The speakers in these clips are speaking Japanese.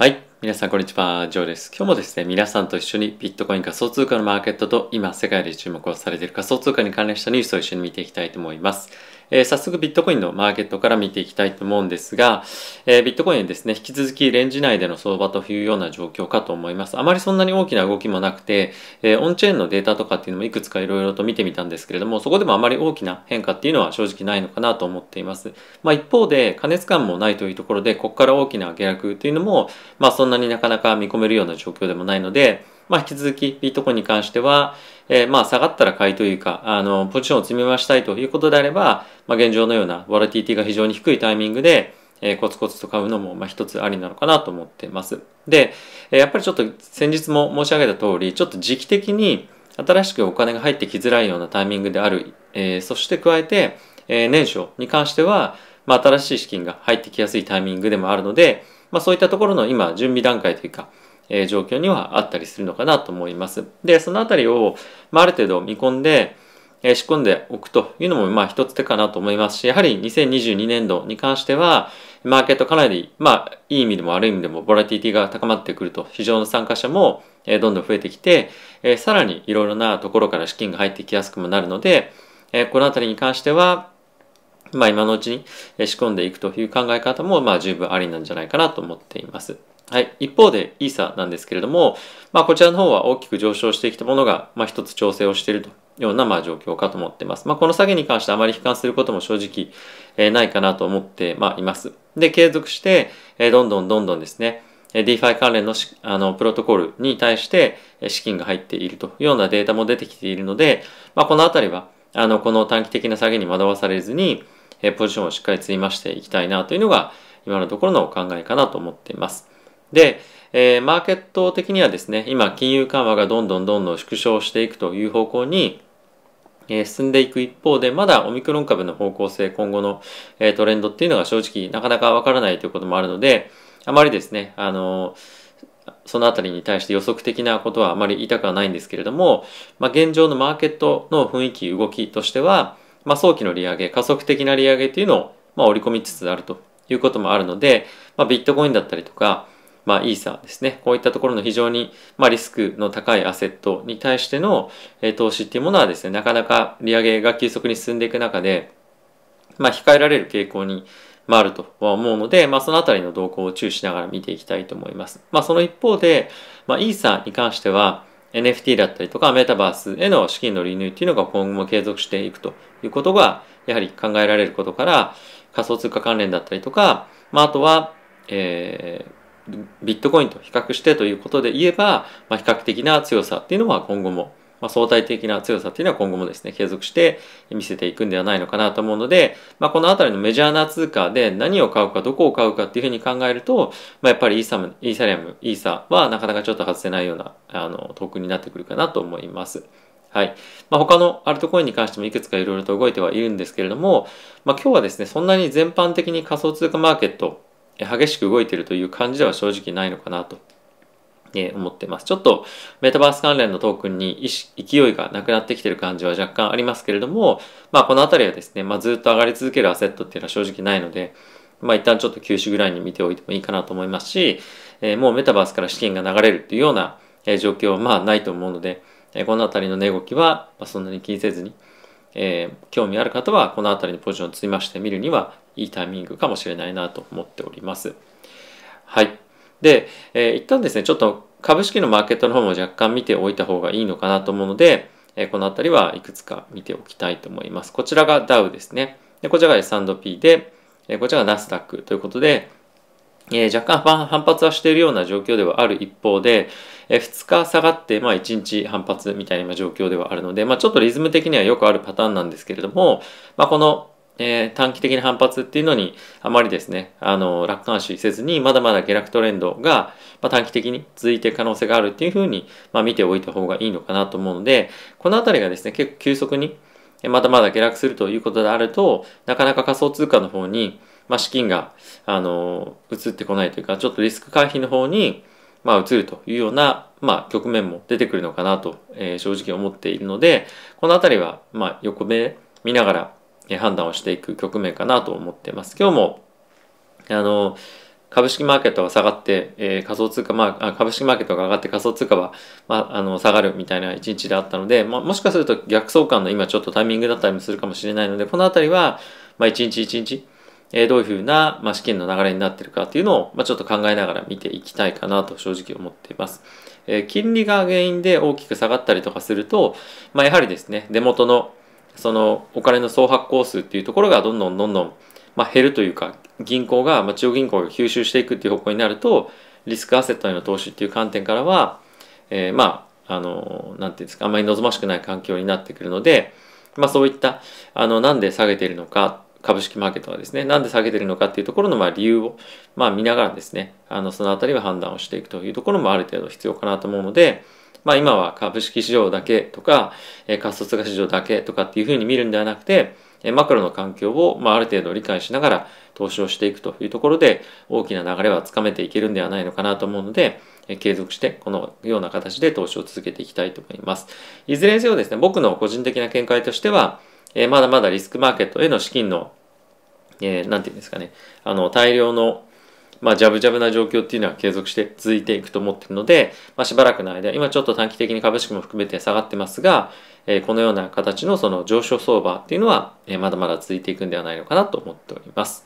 はい。皆さん、こんにちは。ジョーです。今日もですね、皆さんと一緒にビットコイン仮想通貨のマーケットと今、世界で注目をされている仮想通貨に関連したニュースを一緒に見ていきたいと思います。えー、早速ビットコインのマーケットから見ていきたいと思うんですが、えー、ビットコインですね、引き続きレンジ内での相場というような状況かと思います。あまりそんなに大きな動きもなくて、えー、オンチェーンのデータとかっていうのもいくつかいろいろと見てみたんですけれども、そこでもあまり大きな変化っていうのは正直ないのかなと思っています。まあ一方で、加熱感もないというところで、ここから大きな下落というのも、まあそんなになかなか見込めるような状況でもないので、まあ、引き続きビットコインに関しては、えー、まあ、下がったら買いというか、あの、ポジションを積み増したいということであれば、まあ、現状のようなボラティティが非常に低いタイミングで、えー、コツコツと買うのも、まあ、一つありなのかなと思ってます。で、えー、やっぱりちょっと先日も申し上げた通り、ちょっと時期的に新しくお金が入ってきづらいようなタイミングである。えー、そして加えて、えー、年初に関しては、まあ、新しい資金が入ってきやすいタイミングでもあるので、まあ、そういったところの今、準備段階というか、え状況にはあったりするのかなと思います。で、そのあたりを、まあ、ある程度見込んで、え仕込んでおくというのも、まあ、一つ手かなと思いますし、やはり2022年度に関しては、マーケットかなり、まあ、いい意味でも悪い意味でも、ボラティティが高まってくると、市場の参加者も、えどんどん増えてきて、えさらにいろいろなところから資金が入ってきやすくもなるので、えこのあたりに関しては、まあ、今のうちに仕込んでいくという考え方も、まあ、十分ありなんじゃないかなと思っています。はい。一方で、イーサなんですけれども、まあ、こちらの方は大きく上昇してきたものが、まあ、一つ調整をしているというような、まあ、状況かと思っています。まあ、この下げに関してあまり悲観することも正直、えー、ないかなと思って、まあ、います。で、継続して、えー、どんどんどんどんですね、DeFi 関連のあのプロトコルに対して資金が入っているというようなデータも出てきているので、まあ、このあたりは、あの、この短期的な下げに惑わされずに、ポジションをしっかり積みましていきたいなというのが、今のところのお考えかなと思っています。で、えー、マーケット的にはですね、今、金融緩和がどんどんどんどん縮小していくという方向に、えー、進んでいく一方で、まだオミクロン株の方向性、今後の、えー、トレンドっていうのが正直なかなかわからないということもあるので、あまりですね、あのそのあたりに対して予測的なことはあまり言いたくはないんですけれども、まあ、現状のマーケットの雰囲気、動きとしては、まあ、早期の利上げ、加速的な利上げというのを、まあ、織り込みつつあるということもあるので、まあ、ビットコインだったりとか、まあ、イーサーですね。こういったところの非常に、まあ、リスクの高いアセットに対しての、え投資っていうものはですね、なかなか利上げが急速に進んでいく中で、まあ、控えられる傾向に、まあ、るとは思うので、まあ、そのあたりの動向を注視しながら見ていきたいと思います。まあ、その一方で、まあ、イーサーに関しては、NFT だったりとかメタバースへの資金の流入っていうのが今後も継続していくということがやはり考えられることから仮想通貨関連だったりとか、まあ、あとは、えー、ビットコインと比較してということで言えば、まあ、比較的な強さっていうのは今後も、まあ、相対的な強さっていうのは今後もですね、継続して見せていくんではないのかなと思うので、まあ、このあたりのメジャーな通貨で何を買うか、どこを買うかっていうふうに考えると、まあ、やっぱりイーサム、イーサリアム、イーサはなかなかちょっと外せないような、あの、トークになってくるかなと思います。はい。まあ、他のアルトコインに関してもいくつかいろいろと動いてはいるんですけれども、まあ、今日はですね、そんなに全般的に仮想通貨マーケット激しく動いているという感じでは正直ないのかなとえ思ってます。ちょっとメタバース関連のトークンに勢いがなくなってきてる感じは若干ありますけれども、まあこの辺りはですね、まあずっと上がり続けるアセットっていうのは正直ないので、まあ一旦ちょっと休止ぐらいに見ておいてもいいかなと思いますし、えもうメタバースから資金が流れるっていうような状況はまあないと思うので、この辺りの値動きはそんなに気にせずに、えー、興味ある方はこの辺りのポジションを積みまして見るにはいいタイミングかもしれないなと思っております。はい。で、えー、一旦ですね、ちょっと株式のマーケットの方も若干見ておいた方がいいのかなと思うので、えー、この辺りはいくつか見ておきたいと思います。こちらが DAO ですね。でこちらが S&P で、えー、こちらが NASDAQ ということで、えー、若干反発はしているような状況ではある一方で、えー、2日下がって、まあ、1日反発みたいな状況ではあるので、まあ、ちょっとリズム的にはよくあるパターンなんですけれども、まあ、この、えー、短期的な反発っていうのにあまりですね、あの楽観視せずにまだまだ下落トレンドが、ま短期的に続いている可能性があるっていうふうに、ま見ておいた方がいいのかなと思うので、この辺りがですね、結構急速にまだまだ下落するということであると、なかなか仮想通貨の方にまあ、資金が、あの、移ってこないというか、ちょっとリスク回避の方に、まあ、移るというような、まあ、局面も出てくるのかなと、えー、正直思っているので、このあたりは、まあ、横目見ながら、え判断をしていく局面かなと思ってます。今日も、あの、株式マーケットが下がって、えー、仮想通貨、まあ、株式マーケットが上がって仮想通貨は、まあ、あの、下がるみたいな一日であったので、まあ、もしかすると逆相関の今ちょっとタイミングだったりもするかもしれないので、このあたりは、まあ、一日一日、えどういうふうな、ま試験の流れになってるかっていうのを、まちょっと考えながら見ていきたいかなと正直思っています。え金利が原因で大きく下がったりとかすると、まあ、やはりですね、出元のそのお金の総発行数っていうところがどんどんどんどん、まあ、減るというか、銀行が、まあ、中央銀行が吸収していくっていう方向になると、リスクアセットへの投資っていう観点からは、えー、まあ、あの、なんていうんですか、あんまり望ましくない環境になってくるので、まあそういった、あの、なんで下げているのか株式マーケットはですね、なんで下げてるのかっていうところのまあ理由をまあ見ながらですね、あのそのあたりは判断をしていくというところもある程度必要かなと思うので、まあ今は株式市場だけとか、えー、仮想通貨市場だけとかっていうふうに見るんではなくて、えマクロの環境をまあある程度理解しながら投資をしていくというところで大きな流れはつかめていけるんではないのかなと思うので、え継続してこのような形で投資を続けていきたいと思います。いずれにせよですね、僕の個人的な見解としては、えー、まだまだリスクマーケットへの資金の、えー、なんていうんですかね、あの、大量の、まあ、ジャブジャブな状況っていうのは継続して続いていくと思っているので、まあ、しばらくの間、今ちょっと短期的に株式も含めて下がってますが、えー、このような形のその上昇相場っていうのは、えー、まだまだ続いていくんではないのかなと思っております。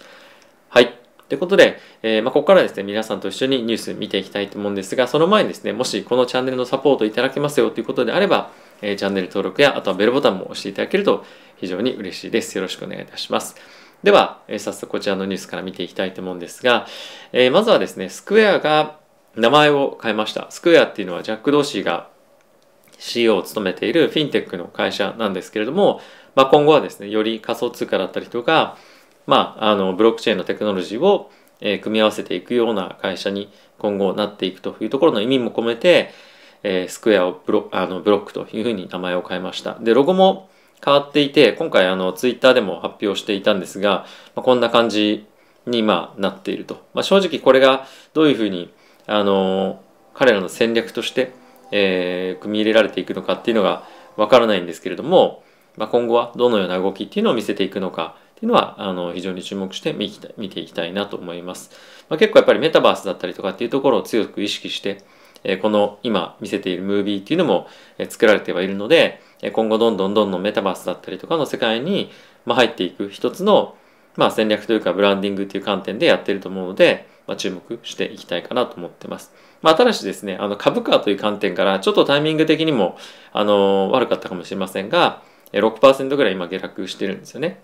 はい。ということで、えー、まあ、ここからですね、皆さんと一緒にニュース見ていきたいと思うんですが、その前にですね、もしこのチャンネルのサポートいただけますよということであれば、えチャンネル登録や、あとはベルボタンも押していただけると非常に嬉しいです。よろしくお願いいたします。では、え早速こちらのニュースから見ていきたいと思うんですが、えまずはですね、スクエアが名前を変えました。スクエアっていうのはジャック・ドーシーが CEO を務めているフィンテックの会社なんですけれども、まあ、今後はですね、より仮想通貨だったりとか、まあ、あの、ブロックチェーンのテクノロジーを、え組み合わせていくような会社に今後なっていくというところの意味も込めて、えー、スクエアをブロあのブロックというふうに名前を変えました。で、ロゴも変わっていて、今回あのツイッターでも発表していたんですが、まあ、こんな感じに今なっていると。まあ、正直これがどういうふうに、あの彼らの戦略として、えー、組み入れられていくのかっていうのがわからないんですけれども、まあ、今後はどのような動きっていうのを見せていくのかっていうのはあの非常に注目して見ていきたいなと思います。まあ、結構やっぱりメタバースだったりとかっていうところを強く意識して、えこの今見せているムービーっていうのも、え作られてはいるので、え今後どんどんどんどんメタバースだったりとかの世界に、ま入っていく一つの、ま戦略というかブランディングという観点でやってると思うので、ま注目していきたいかなと思ってます。まあ、ただしですね、あの株価という観点からちょっとタイミング的にも、あの悪かったかもしれませんが、6%ぐらい今下落してるんですよね。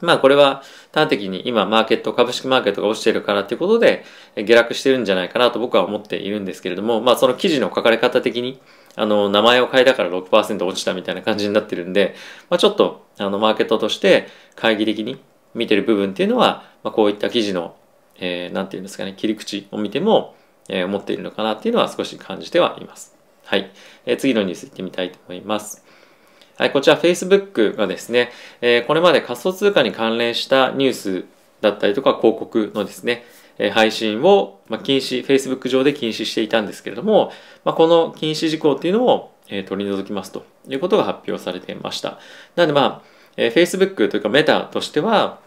まあこれは端的に今マーケット、株式マーケットが落ちてるからっていうことで下落してるんじゃないかなと僕は思っているんですけれども、まあその記事の書かれ方的にあの名前を変えたから6%落ちたみたいな感じになってるんで、まあちょっとあのマーケットとして懐疑的に見てる部分っていうのは、まあ、こういった記事の、えー、なんていうんですかね、切り口を見ても、えー、思っているのかなっていうのは少し感じてはいます。はい。えー、次のニュース行ってみたいと思います。はい、こちら Facebook がですね、えこれまで仮想通貨に関連したニュースだったりとか広告のですね、え配信を、ま禁止、Facebook 上で禁止していたんですけれども、まこの禁止事項っていうのを、え取り除きますということが発表されていました。なのでまあ、え Facebook というかメタとしては、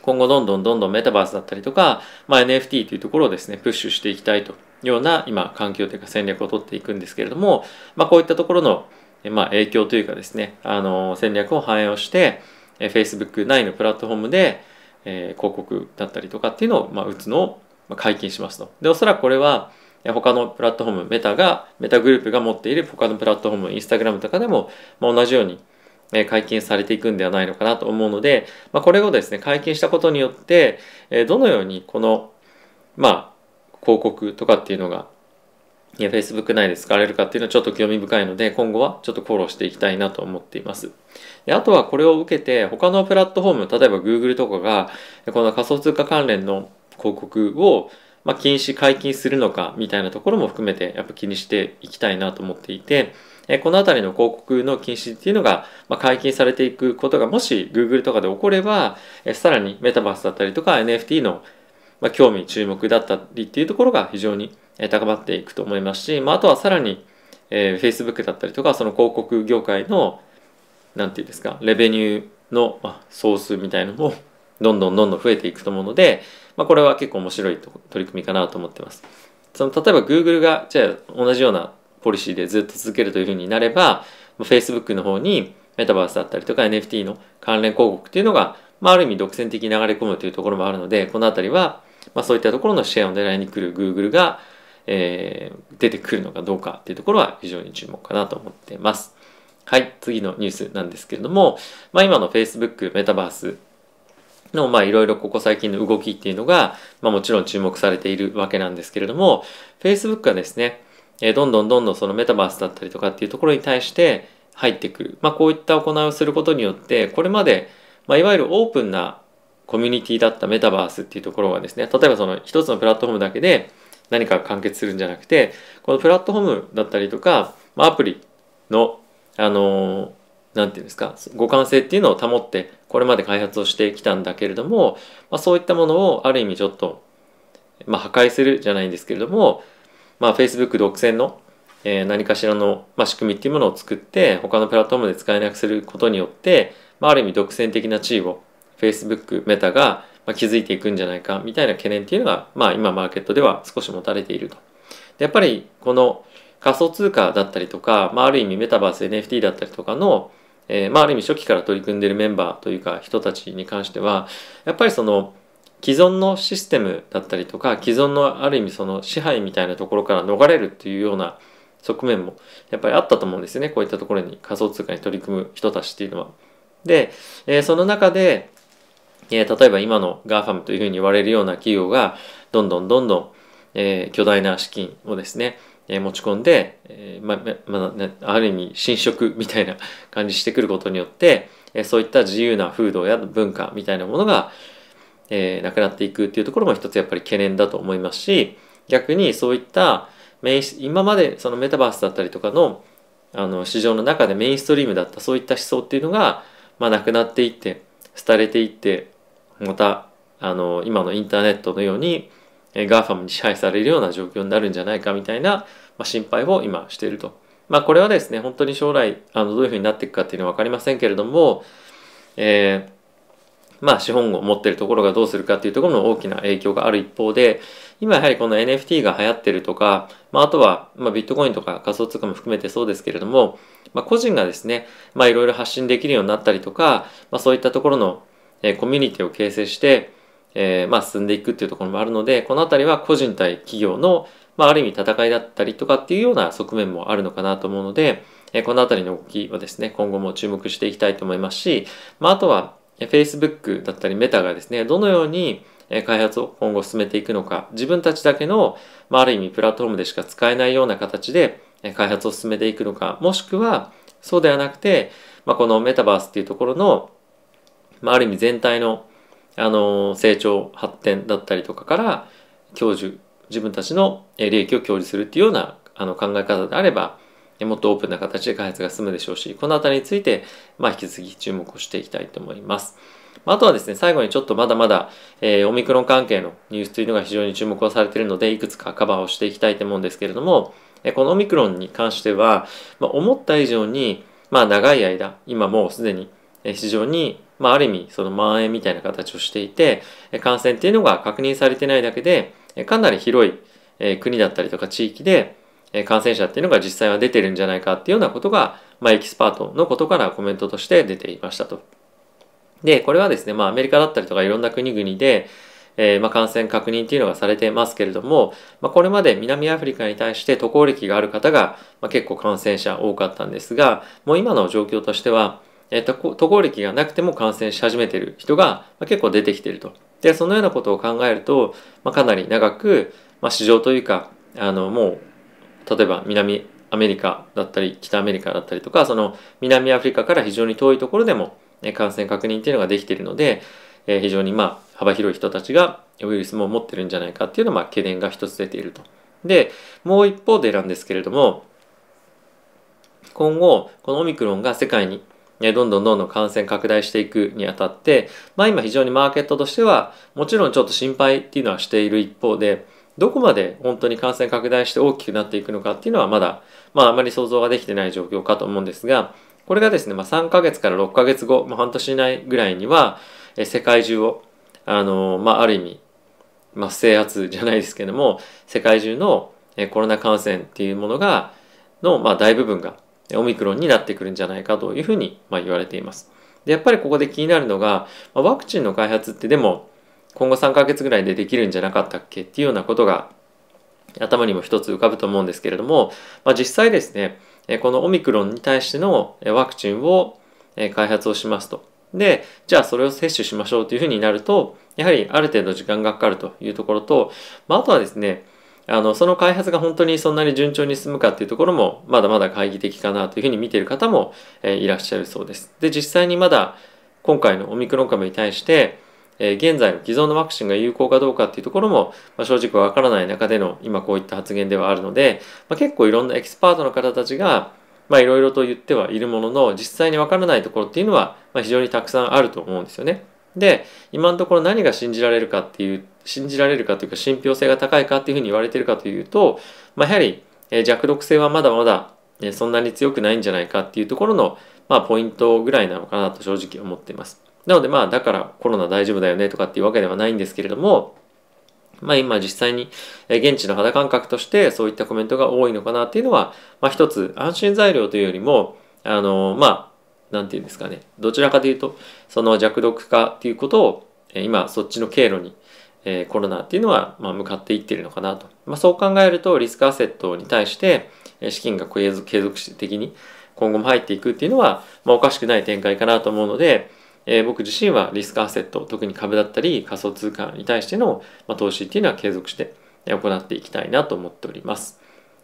今後どんどんどんどんメタバースだったりとか、まあ、NFT というところをですね、プッシュしていきたいというような今、環境というか戦略を取っていくんですけれども、まあ、こういったところのまあ、影響というかですね、あの戦略を反映をして、え Facebook 内のプラットフォームで、え広告だったりとかっていうのを、まあ、打つのを解禁しますと。で、おそらくこれは、他のプラットフォーム、メタが、メタグループが持っている他のプラットフォーム、インスタグラムとかでも、まあ、同じように解禁されていくんではないのかなと思うので、まあ、これをですね、解禁したことによって、どのようにこの、まあ、広告とかっていうのが Facebook 内で使われるかっていうのはちょっと興味深いので、今後はちょっとフォローしていきたいなと思っています。であとはこれを受けて、他のプラットフォーム、例えば Google とかが、この仮想通貨関連の広告をまあ、禁止解禁するのかみたいなところも含めてやっぱ気にしていきたいなと思っていて、この辺りの広告の禁止っていうのが、ま解禁されていくことがもし Google とかで起これば、えさらにメタバースだったりとか NFT の、ま興味注目だったりっていうところが非常に高まっていくと思いますし、まあ、あとはさらに、えー、Facebook だったりとかその広告業界の何て言うんですかレベニューの、まあ、総数みたいのもどんどんどんどん増えていくと思うので、まあ、これは結構面白い取り組みかなと思ってます。その例えば Google がじゃあ同じようなポリシーでずっと続けるというふうになれば Facebook の方にメタバースだったりとか NFT の関連広告っていうのが、まあ、ある意味独占的に流れ込むというところもあるのでこの辺りは、まあ、そういったところのシェアを狙いに来る Google がえー、出てくるのかどうかっていうところは非常に注目かなと思っています。はい、次のニュースなんですけれども、まあ、今の Facebook メタバースの、まあ、いろいろここ最近の動きっていうのが、まあ、もちろん注目されているわけなんですけれども、Facebook がですね、えー、どんどんどんどんそのメタバースだったりとかっていうところに対して入ってくる。まあ、こういった行いをすることによって、これまで、まあ、いわゆるオープンなコミュニティだったメタバースっていうところがですね、例えばその一つのプラットフォームだけで、何かが完結するんじゃなくてこのプラットフォームだったりとか、アプリのあの何て言うんですか互換性っていうのを保ってこれまで開発をしてきたんだけれども、まそういったものをある意味ちょっと、ま破壊するじゃないんですけれども、まあ、Facebook 独占のえ何かしらの、ま仕組みっていうものを作って他のプラットフォームで使えなくすることによって、まあ、る意味独占的な地位を Facebook メタが、まあ、づいていくんじゃないかみたいな懸念っていうのが、まあ、今マーケットでは少し持たれていると。でやっぱりこの仮想通貨だったりとか、まあ、ある意味メタバース NFT だったりとかの、えー、まあ、ある意味初期から取り組んでるメンバーというか人たちに関してはやっぱりその既存のシステムだったりとか既存のある意味その支配みたいなところから逃れるっていうような側面もやっぱりあったと思うんですよねこういったところに仮想通貨に取り組む人たちっていうのは。で、えー、その中でえー、例えば今の GAFAM というふうに言われるような企業がどんどんどんどん、えー、巨大な資金をですね、えー、持ち込んで、えーままあ、ある意味侵食みたいな 感じしてくることによって、えー、そういった自由な風土や文化みたいなものが、えー、なくなっていくっていうところも一つやっぱり懸念だと思いますし逆にそういった今までそのメタバースだったりとかのあの市場の中でメインストリームだったそういった思想っていうのが、まあ、なくなっていって廃れていってまたあの今のインターネットのように GAFAM に支配されるような状況になるんじゃないかみたいな、ま心配を今していると。まあ、これはですね本当に将来あのどういうふうになっていくかっていうのは分かりませんけれども、えーまあ資本を持ってるところがどうするかっていうところの大きな影響がある一方で、今やはりこの NFT が流行ってるとか、まああとは、まあビットコインとか仮想通貨も含めてそうですけれども、まあ個人がですね、まあいろいろ発信できるようになったりとか、まあそういったところのえコミュニティを形成して、えー、まあ、進んでいくっていうところもあるのでこの辺りは個人対企業の、まあ、ある意味戦いだったりとかっていうような側面もあるのかなと思うので、えー、この辺りの動きはですね今後も注目していきたいと思いますし、まあ、あとは Facebook だったりメタがですねどのように開発を今後進めていくのか自分たちだけの、まあ、ある意味プラットフォームでしか使えないような形で開発を進めていくのかもしくはそうではなくて、まあ、このメタバースっていうところのまあ、ある意味全体の、あの成長発展だったりとかから享受自分たちの利益を享受するっていうようなあの考え方であればもっとオープンな形で開発が進むでしょうしこの辺りについて、まあ、引き続き注目をしていきたいと思います。あとはですね、最後にちょっとまだまだ、えー、オミクロン関係のニュースというのが非常に注目をされているので、いくつかカバーをしていきたいと思うんですけれども、えこのオミクロンに関しては、まあ、思った以上に、まあ、長い間、今もうすでに非常に、まあ、ある意味その蔓延みたいな形をしていて感染っていうのが確認されてないだけでかなり広い国だったりとか地域で感染者っていうのが実際は出てるんじゃないかっていうようなことが、まあ、エキスパートのことからコメントとして出ていましたと。で、これはですね、まあ、アメリカだったりとかいろんな国々で、えー、まあ、感染確認っていうのがされてますけれども、まあ、これまで南アフリカに対して渡航歴がある方が、まあ、結構感染者多かったんですが、もう今の状況としては、え渡航歴がなくても感染し始めている人が結構出てきていると。で、そのようなことを考えると、まあ、かなり長く、まあ、市場というか、あの、もう、例えば南アメリカだったり、北アメリカだったりとか、その南アフリカから非常に遠いところでも感染確認っていうのができているので、えー、非常にまあ幅広い人たちがウイルスも持ってるんじゃないかっていうのは懸念が一つ出ていると。で、もう一方でなんですけれども、今後、このオミクロンが世界にどんどんどんどん感染拡大していくにあたって、まあ今非常にマーケットとしては、もちろんちょっと心配っていうのはしている一方で、どこまで本当に感染拡大して大きくなっていくのかっていうのはまだ、まああまり想像ができてない状況かと思うんですが、これがですね、まあ3ヶ月から6ヶ月後、ま半年以内ぐらいには、え世界中を、あのまあある意味、まあ制圧じゃないですけども、世界中のコロナ感染っていうものが、の、まあ大部分がオミクロンになってくるんじゃないかというふうに、まあ、言われています。で、やっぱりここで気になるのが、まあ、ワクチンの開発ってでも今後3ヶ月ぐらいでできるんじゃなかったっけっていうようなことが頭にも一つ浮かぶと思うんですけれども、まあ、実際ですね、このオミクロンに対してのワクチンを開発をしますと。で、じゃあそれを接種しましょうというふうになると、やはりある程度時間がかかるというところと、まあ、あとはですね、あの、その開発が本当にそんなに順調に進むかっていうところも、まだまだ懐疑的かなというふうに見ている方も、えいらっしゃるそうです。で、実際にまだ今回のオミクロン株に対して、え現在の既存のワクチンが有効かどうかっていうところも、まあ、正直わからない中での今こういった発言ではあるので、まあ、結構いろんなエキスパートの方たちが、まあいろいろと言ってはいるものの、実際にわからないところっていうのは、まあ、非常にたくさんあると思うんですよね。で今のところ何が信じられるかっていう信じられるかというか信憑性が高いかっていうふうに言われてるかというと、まあ、やはり弱毒性はまだまだそんなに強くないんじゃないかっていうところの、まあ、ポイントぐらいなのかなと正直思っています。なのでまあだからコロナ大丈夫だよねとかっていうわけではないんですけれども、まあ今実際に現地の肌感覚としてそういったコメントが多いのかなっていうのは、まあ一つ安心材料というよりも、あの、まあ何て言うんですかねどちらかというとその弱毒化っていうことを今そっちの経路にえコロナっていうのは、まあ、向かっていってるのかなと。まあ、そう考えるとリスクアセットに対して資金が継続的に今後も入っていくっていうのは、まあ、おかしくない展開かなと思うので、えー、僕自身はリスクアセット特に株だったり仮想通貨に対しての、まあ、投資っていうのは継続して行っていきたいなと思っております。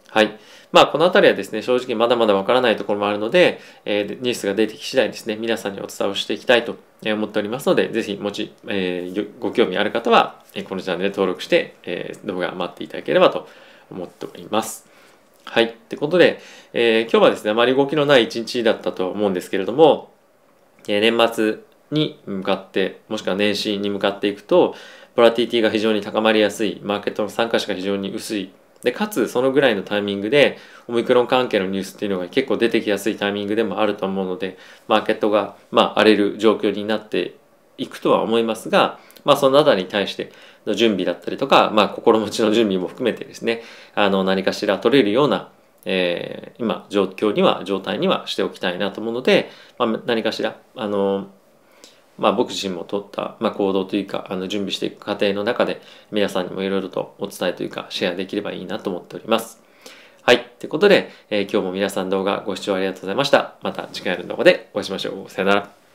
はい。まあ、この辺りはですね、正直まだまだわからないところもあるので、えー、ニュースが出てき次第ですね、皆さんにお伝えをしていきたいと思っておりますので、ぜひ、もち、えー、ご興味ある方は、このチャンネル登録して、えー、動画待っていただければと思っております。はい。ってことで、えー、今日はですね、あまり動きのない一日だったと思うんですけれども、えー、年末に向かって、もしくは年始に向かっていくと、ボラティティが非常に高まりやすい、マーケットの参加者が非常に薄い、でかつそのぐらいのタイミングでオミクロン関係のニュースっていうのが結構出てきやすいタイミングでもあると思うのでマーケットが、ま荒れる状況になっていくとは思いますが、まあ、そのあたりに対しての準備だったりとか、まあ、心持ちの準備も含めてですねあの何かしら取れるような、えー、今状況には状態にはしておきたいなと思うので、まあ、何かしらあのまあ、僕自身も取った、まあ、行動というかあの準備していく過程の中で皆さんにもいろいろとお伝えというかシェアできればいいなと思っております。はい。ってことで、えー、今日も皆さん動画ご視聴ありがとうございました。また次回の動画でお会いしましょう。さよなら。